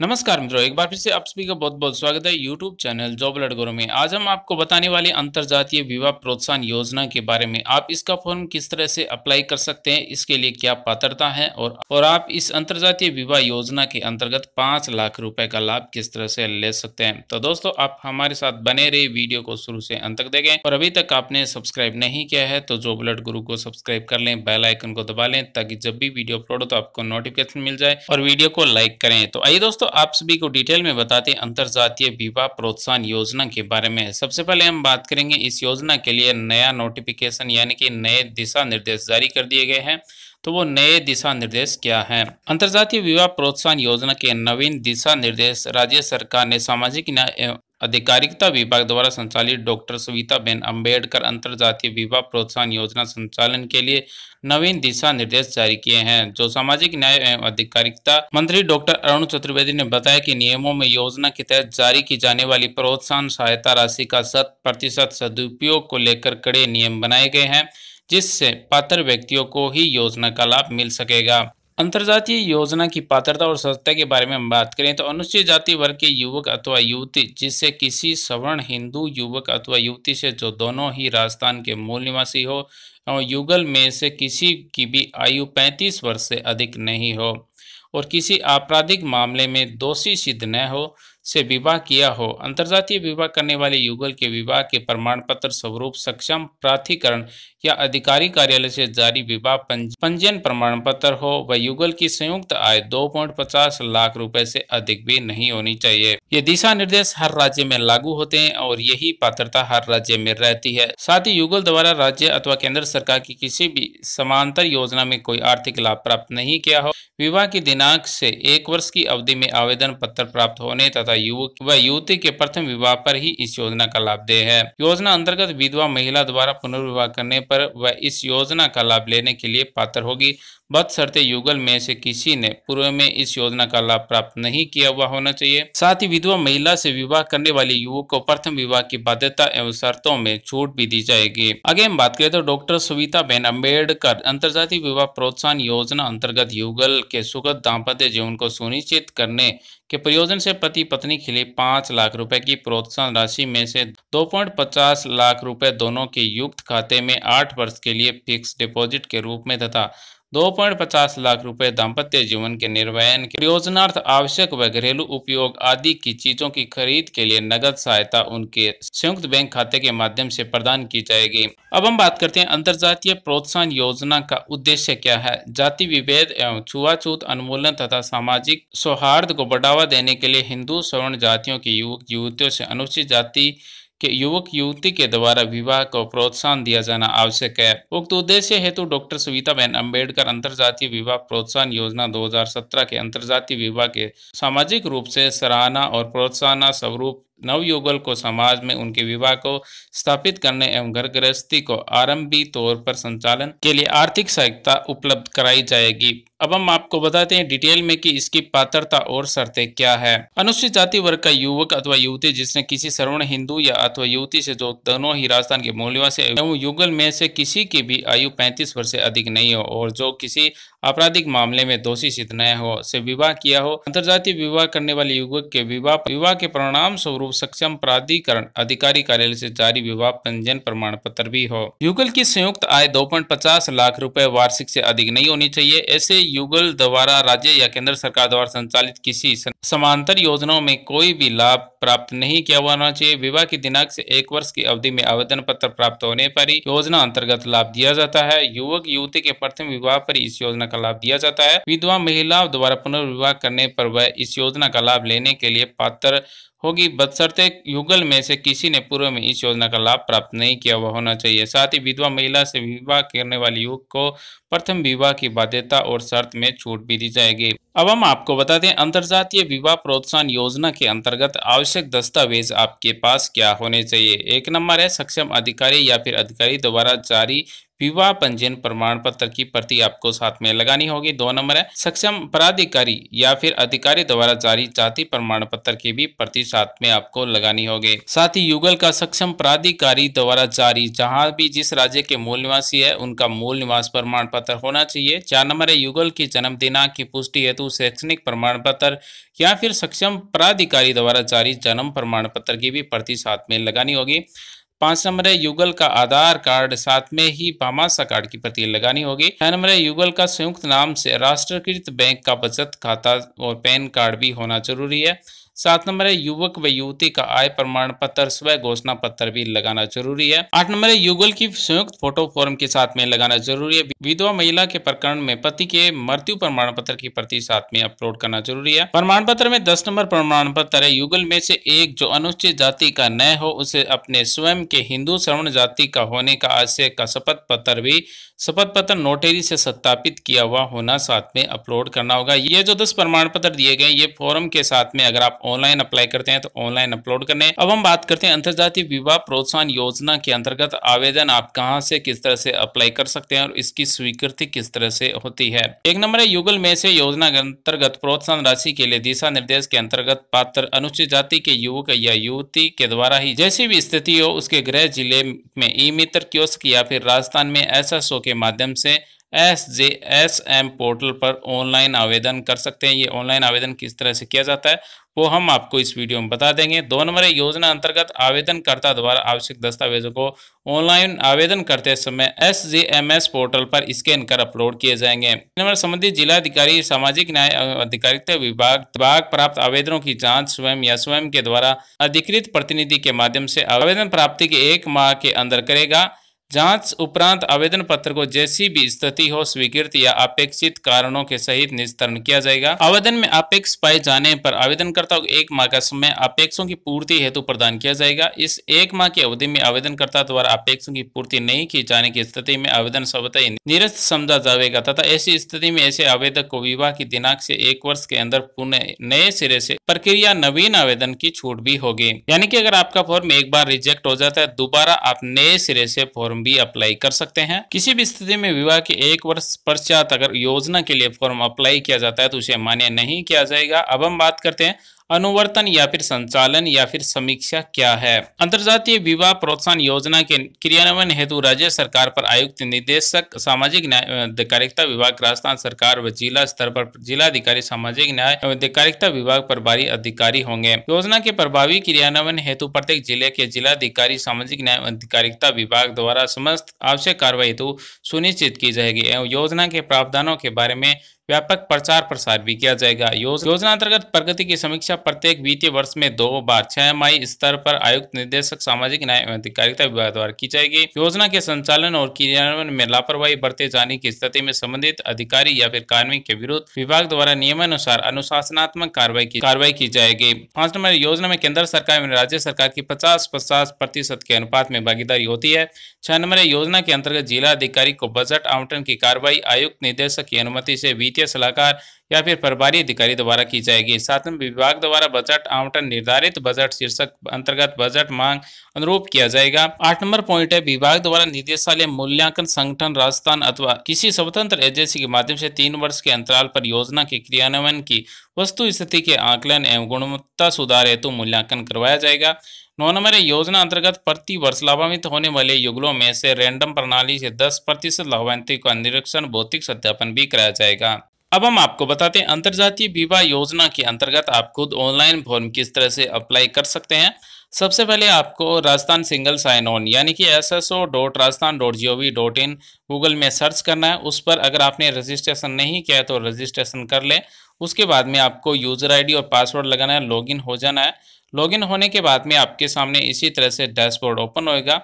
नमस्कार मित्रों एक बार फिर से आप सभी का बहुत बहुत स्वागत है यूट्यूब चैनल जॉब लट में आज हम आपको बताने वाले अंतर्जातीय विवाह प्रोत्साहन योजना के बारे में आप इसका फॉर्म किस तरह से अप्लाई कर सकते हैं इसके लिए क्या पात्रता है और और आप इस जातीय विवाह योजना के अंतर्गत पांच लाख रुपए का लाभ किस तरह से ले सकते हैं तो दोस्तों आप हमारे साथ बने रहे वीडियो को शुरू से अंत तक देखें और अभी तक आपने सब्सक्राइब नहीं किया है तो जॉब लट गुरु को सब्सक्राइब कर लें बेलाइकन को दबा लें ताकि जब भी वीडियो अपलोड हो तो आपको नोटिफिकेशन मिल जाए और वीडियो को लाइक करें तो आइए दोस्तों दोस्तों आप सभी को डिटेल में बताते हैं अंतर्जातीय विवाह प्रोत्साहन योजना के बारे में सबसे पहले हम बात करेंगे इस योजना के लिए नया नोटिफिकेशन यानी कि नए दिशा निर्देश जारी कर दिए गए हैं तो वो नए दिशा निर्देश क्या हैं अंतर्जातीय विवाह प्रोत्साहन योजना के नवीन दिशा निर्देश राज्य सरकार ने सामाजिक न्याय अधिकारिकता विभाग द्वारा संचालित डॉक्टर सविता बेन अम्बेडकर अंतर्जातीय विवाह प्रोत्साहन योजना संचालन के लिए नवीन दिशा निर्देश जारी किए हैं जो सामाजिक न्याय एवं अधिकारिकता मंत्री डॉक्टर अरुण चतुर्वेदी ने बताया कि नियमों में योजना के तहत जारी की जाने वाली प्रोत्साहन सहायता राशि का शत प्रतिशत सदुपयोग को लेकर कड़े नियम बनाए गए हैं जिससे पात्र व्यक्तियों को ही योजना का लाभ मिल सकेगा अंतर्जातीय योजना की पात्रता और सदस्यता के बारे में हम बात करें तो अनुसूचित जाति वर्ग के युवक अथवा युवती जिससे किसी सवर्ण हिंदू युवक अथवा युवती से जो दोनों ही राजस्थान के मूल निवासी हो और युगल में से किसी की भी आयु 35 वर्ष से अधिक नहीं हो और किसी आपराधिक मामले में दोषी सिद्ध न हो से विवाह किया हो अंतर्जातीय विवाह करने वाले युगल के विवाह के प्रमाण पत्र स्वरूप सक्षम प्राधिकरण या अधिकारी कार्यालय से जारी विवाह पंजीयन प्रमाण पत्र हो व युगल की संयुक्त आय दो पचास लाख रुपए से अधिक भी नहीं होनी चाहिए ये दिशा निर्देश हर राज्य में लागू होते हैं और यही पात्रता हर राज्य में रहती है साथ ही युगल द्वारा राज्य अथवा केंद्र सरकार की किसी भी समांतर योजना में कोई आर्थिक लाभ प्राप्त नहीं किया हो विवाह की दिनांक से एक वर्ष की अवधि में आवेदन पत्र प्राप्त होने तथा युवक व युवती के प्रथम विवाह पर ही इस योजना का लाभ दे है योजना अंतर्गत विधवा महिला द्वारा पुनर्विवाह करने पर वह इस योजना का लाभ लेने के लिए पात्र होगी बदसरते युगल में से किसी ने पूर्व में इस योजना का लाभ प्राप्त नहीं किया हुआ होना चाहिए साथ ही विधवा महिला से विवाह करने वाले युवक को प्रथम विवाह की बाध्यता एवं शर्तों में छूट भी दी जाएगी आगे हम बात करें तो डॉक्टर सुविता बेन अम्बेडकर अंतर्जातीय विवाह प्रोत्साहन योजना अंतर्गत युगल के सुखद दाम्पत्य जीवन को सुनिश्चित करने के प्रयोजन से पति पत्नी पत्नी के लिए पांच लाख रुपए की प्रोत्साहन राशि में से 2.50 लाख रुपए दोनों के युक्त खाते में आठ वर्ष के लिए फिक्स डिपॉजिट के रूप में तथा दो पॉइंट पचास लाख रुपए दाम्पत्य जीवन के निर्वहन के योजनार्थ आवश्यक व घरेलू उपयोग आदि की चीजों की खरीद के लिए नगद सहायता उनके संयुक्त बैंक खाते के माध्यम से प्रदान की जाएगी अब हम बात करते हैं अंतरजातीय प्रोत्साहन योजना का उद्देश्य क्या है जाति विभेद एवं छुआछूत अनुमूलन तथा सामाजिक सौहार्द को बढ़ावा देने के लिए हिंदू स्वर्ण जातियों की युवक युवतियों से अनुसूचित जाति के युवक युवती के द्वारा विवाह को प्रोत्साहन दिया जाना आवश्यक है उक्त उद्देश्य हेतु डॉक्टर सुविता बहन अम्बेडकर अंतर विवाह प्रोत्साहन योजना दो के अंतर्जातीय विवाह के सामाजिक रूप से सराहना और प्रोत्साहन स्वरूप नवयुगल को समाज में उनके विवाह को स्थापित करने एवं घर गृहस्थी को आरंभी तौर पर संचालन के लिए आर्थिक सहायता उपलब्ध कराई जाएगी अब हम आपको बताते हैं डिटेल में कि इसकी पात्रता और शर्तें क्या है अनुसूचित जाति वर्ग का युवक अथवा युवती जिसने किसी सर्वण हिंदू या अथवा युवती से जो दोनों ही राजस्थान के निवासी एवं युगल में से किसी की भी आयु 35 वर्ष से अधिक नहीं हो और जो किसी आपराधिक मामले में दोषी सिद्ध न हो से विवाह किया हो अंतर विवाह करने वाले युवक के विवाह विवाह के परिणाम स्वरूप पूर्व सक्षम प्राधिकरण अधिकारी कार्यालय से जारी विवाह पंजीयन प्रमाण पत्र भी हो युगल की संयुक्त आय दो लाख रुपए वार्षिक से अधिक नहीं होनी चाहिए ऐसे युगल द्वारा राज्य या केंद्र सरकार द्वारा संचालित किसी समांतर योजनाओं में कोई भी लाभ प्राप्त नहीं किया हुआ होना चाहिए विवाह की दिनांक से एक वर्ष की अवधि में आवेदन पत्र प्राप्त होने पर ही योजना अंतर्गत लाभ दिया जाता है युवक युवती के प्रथम विवाह पर इस योजना का लाभ दिया जाता है विधवा महिलाओं द्वारा पुनर्विवाह करने पर वह इस योजना का लाभ लेने के लिए पात्र होगी बदसरते युगल में से किसी ने पूर्व में इस योजना का लाभ प्राप्त नहीं किया हुआ होना चाहिए साथ ही विधवा महिला से विवाह करने वाले युवक को प्रथम विवाह की बाध्यता और शर्त में छूट भी दी जाएगी अब हम आपको बताते हैं अंतर्जातीय विवाह प्रोत्साहन योजना के अंतर्गत आवश्यक दस्तावेज आपके पास क्या होने चाहिए एक नंबर है सक्षम अधिकारी या फिर अधिकारी द्वारा जारी विवाह पंजीयन प्रमाण पत्र की प्रति आपको साथ में लगानी होगी दो नंबर है सक्षम पराधिकारी या फिर अधिकारी द्वारा जारी जाति प्रमाण पत्र की भी प्रति साथ में आपको लगानी होगी साथ ही युगल का सक्षम प्राधिकारी द्वारा जारी जहां भी जिस राज्य के मूल निवासी है उनका मूल निवास प्रमाण पत्र होना चाहिए चार नंबर है युगल की जन्म दिनांक की पुष्टि हेतु शैक्षणिक प्रमाण पत्र या फिर सक्षम प्राधिकारी द्वारा जारी जन्म प्रमाण पत्र की भी प्रति साथ में लगानी होगी पांच नंबर है युगल का आधार कार्ड साथ में ही पामाशा कार्ड की प्रति लगानी होगी छह नंबर है युगल का संयुक्त नाम से राष्ट्रकृत बैंक का बचत खाता और पैन कार्ड भी होना जरूरी है सात नंबर है युवक व युवती का आय प्रमाण पत्र स्व घोषणा पत्र भी लगाना जरूरी है आठ नंबर है युगल की संयुक्त फोटो फॉर्म के साथ में लगाना जरूरी है विधवा महिला के प्रकरण में पति के मृत्यु प्रमाण पत्र की प्रति साथ में अपलोड करना जरूरी है प्रमाण पत्र में दस नंबर प्रमाण पत्र है युगल में से एक जो अनुचित जाति का न हो उसे अपने स्वयं के हिंदू श्रवण जाति का होने का आशय का शपथ पत्र भी शपथ पत्र नोटेरी से सत्यापित किया हुआ होना साथ में अपलोड करना होगा ये जो दस प्रमाण पत्र दिए गए ये फॉरम के साथ में अगर आप ऑनलाइन अप्लाई करते हैं तो ऑनलाइन अपलोड करने अब हम बात करते हैं अंतर्जातीय विवाह प्रोत्साहन योजना के अंतर्गत आवेदन आप कहाँ से किस तरह से अप्लाई कर सकते हैं और इसकी स्वीकृति किस तरह से होती है एक नंबर है युगल में से योजना के अंतर्गत प्रोत्साहन राशि के लिए दिशा निर्देश के अंतर्गत पात्र अनुसूचित जाति के युवक या युवती के द्वारा ही जैसी भी स्थिति हो उसके गृह जिले में ई मित्र क्योस्क या फिर राजस्थान में एस के माध्यम से S J S M portal पर ऑनलाइन आवेदन कर सकते हैं ये ऑनलाइन आवेदन किस तरह से किया जाता है वो हम आपको इस वीडियो में बता देंगे दो नंबर योजना अंतर्गत आवेदनकर्ता द्वारा आवश्यक दस्तावेजों को ऑनलाइन आवेदन करते समय S G M S portal पर स्कैन कर अपलोड किए जाएंगे नंबर संबंधित जिला अधिकारी सामाजिक न्याय अधिकारिता विभाग विभाग प्राप्त आवेदनों की जांच स्वयं या स्वयं के द्वारा अधिकृत प्रतिनिधि के माध्यम से आवेदन प्राप्ति के एक माह के अंदर करेगा जांच उपरांत आवेदन पत्र को जैसी भी स्थिति हो स्वीकृत या अपेक्षित कारणों के सहित निस्तरण किया जाएगा आवेदन में अपेक्ष पाए जाने पर आवेदनकर्ता को एक माह का समय अपेक्षों की पूर्ति हेतु प्रदान किया जाएगा इस एक माह की अवधि में आवेदनकर्ता द्वारा अपेक्षों की पूर्ति नहीं की जाने की स्थिति में आवेदन स्वतः निरस्त समझा जाएगा तथा ऐसी स्थिति में ऐसे आवेदक को विवाह की दिनांक ऐसी एक वर्ष के अंदर पुनः नए सिरे ऐसी प्रक्रिया नवीन आवेदन की छूट भी होगी यानी की अगर आपका फॉर्म एक बार रिजेक्ट हो जाता है दोबारा आप नए सिरे ऐसी फॉर्म फॉर्म भी अप्लाई कर सकते हैं किसी भी स्थिति में विवाह के एक वर्ष पश्चात अगर योजना के लिए फॉर्म अप्लाई किया जाता है तो उसे मान्य नहीं किया जाएगा अब हम बात करते हैं अनुवर्तन या फिर संचालन या फिर समीक्षा क्या है अंतरजातीय विवाह प्रोत्साहन योजना के क्रियान्वयन हेतु राज्य सरकार पर आयुक्त निदेशक सामाजिक न्याय अधिकारिकता विभाग राजस्थान सरकार व जिला स्तर पर अधिकारी सामाजिक न्याय एवं अधिकारिता विभाग प्रभारी अधिकारी होंगे योजना के प्रभावी क्रियान्वयन हेतु प्रत्येक जिले के जिलाधिकारी सामाजिक न्याय एवं अधिकारिकता विभाग द्वारा समस्त आवश्यक कार्रवाई हेतु सुनिश्चित की जाएगी एवं योजना के प्रावधानों के बारे में व्यापक प्रचार प्रसार भी किया जाएगा योजना अंतर्गत प्रगति की समीक्षा प्रत्येक वित्तीय वर्ष में दो बार छह माई स्तर पर आयुक्त निदेशक सामाजिक न्याय एवं अधिकारिता विभाग द्वारा की जाएगी योजना के संचालन और क्रियान्वयन में लापरवाही बरते जाने की स्थिति में संबंधित अधिकारी या फिर कार्मिक के विरुद्ध विभाग द्वारा नियमानुसार अनुशासनात्मक कार्रवाई की कार्रवाई की जाएगी पांच नंबर योजना में केंद्र सरकार एवं राज्य सरकार की पचास पचास प्रतिशत के अनुपात में भागीदारी होती है छह नंबर योजना के अंतर्गत जिला अधिकारी को बजट आवंटन की कार्रवाई आयुक्त निदेशक की अनुमति से वित्त वित्तीय सलाहकार या फिर प्रभारी अधिकारी द्वारा की जाएगी साथ में विभाग द्वारा बजट आवंटन निर्धारित बजट शीर्षक अंतर्गत बजट मांग अनुरूप किया जाएगा आठ नंबर पॉइंट है विभाग द्वारा निदेशालय मूल्यांकन संगठन राजस्थान अथवा किसी स्वतंत्र एजेंसी के माध्यम से तीन वर्ष के अंतराल पर योजना के क्रियान्वयन की वस्तु स्थिति के आकलन एवं गुणवत्ता सुधार हेतु मूल्यांकन करवाया जाएगा नौ नंबर है योजना अंतर्गत प्रति वर्ष लाभान्वित होने वाले युगलों में से रैंडम प्रणाली से 10 प्रतिशत लाभान्वित का निरीक्षण भौतिक सत्यापन भी कराया जाएगा अब हम आपको बताते हैं अंतर्जातीय विवाह योजना के अंतर्गत आप खुद ऑनलाइन फॉर्म किस तरह से अप्लाई कर सकते हैं सबसे पहले आपको राजस्थान सिंगल साइन ऑन यानी कि S S O dot Rajasthan dot G O V dot in Google में सर्च करना है उस पर अगर आपने रजिस्ट्रेशन नहीं किया है तो रजिस्ट्रेशन कर लें उसके बाद में आपको यूज़र आईडी और पासवर्ड लगाना है लॉगिन हो जाना है लॉगिन होने के बाद में आपके सामने इसी तरह से डैशबोर्ड ओपन होएगा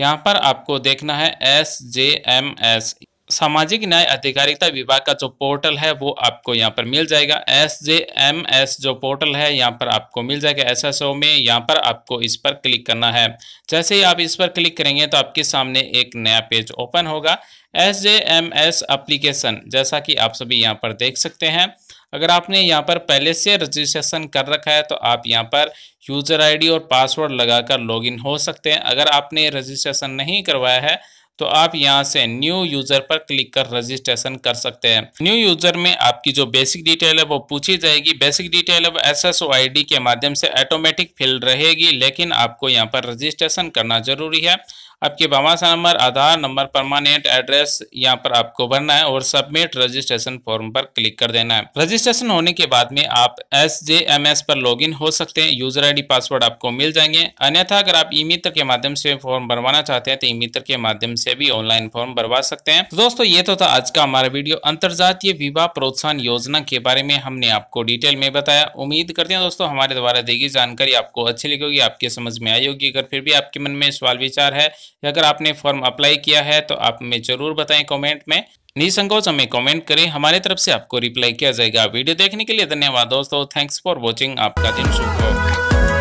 यहाँ पर आपको देखना है एस जे एम एस सामाजिक न्याय अधिकारिता विभाग का जो पोर्टल है वो आपको यहाँ पर मिल जाएगा एस जे एम एस जो पोर्टल है यहाँ पर आपको मिल जाएगा एस एस ओ में यहाँ पर आपको इस पर क्लिक करना है जैसे ही आप इस पर क्लिक करेंगे तो आपके सामने एक नया पेज ओपन होगा S J M S application जैसा कि आप सभी यहाँ पर देख सकते हैं अगर आपने यहाँ पर पहले से रजिस्ट्रेशन कर रखा है तो आप यहाँ पर यूज़र आईडी और पासवर्ड लगाकर लॉगिन हो सकते हैं अगर आपने रजिस्ट्रेशन नहीं करवाया है तो आप यहाँ से न्यू यूज़र पर क्लिक कर रजिस्ट्रेशन कर सकते हैं न्यू यूज़र में आपकी जो बेसिक डिटेल है वो पूछी जाएगी बेसिक डिटेल है वो S S O I D के माध्यम से ऑटोमेटिक फिल रहेगी लेकिन आपको यहाँ पर रजिस्ट्रेशन करना जरूरी है आपके Bhamashah number Aadhaar number permanent address यहाँ पर आपको भरना है और सबमिट रजिस्ट्रेशन फॉर्म पर क्लिक कर देना है रजिस्ट्रेशन होने के बाद में आप एस जे एम एस पर लॉगिन हो सकते हैं यूजर आईडी पासवर्ड आपको मिल जाएंगे अन्यथा अगर आप ई मित्र के माध्यम से फॉर्म भरवाना चाहते हैं तो ई मित्र के माध्यम से भी ऑनलाइन फॉर्म भरवा सकते हैं दोस्तों ये तो था आज का हमारा वीडियो अंतर्जातीय विवाह प्रोत्साहन योजना के बारे में हमने आपको डिटेल में बताया उम्मीद करते हैं दोस्तों हमारे द्वारा देगी जानकारी आपको अच्छी लगेगी आपके समझ में आई होगी अगर फिर भी आपके मन में सवाल विचार है अगर आपने फॉर्म अप्लाई किया है तो आप हमें ज़रूर बताएं कमेंट में निसंकोच हमें कमेंट करें हमारे तरफ से आपको रिप्लाई किया जाएगा वीडियो देखने के लिए धन्यवाद दोस्तों थैंक्स फॉर वॉचिंग आपका दिन शुभ हो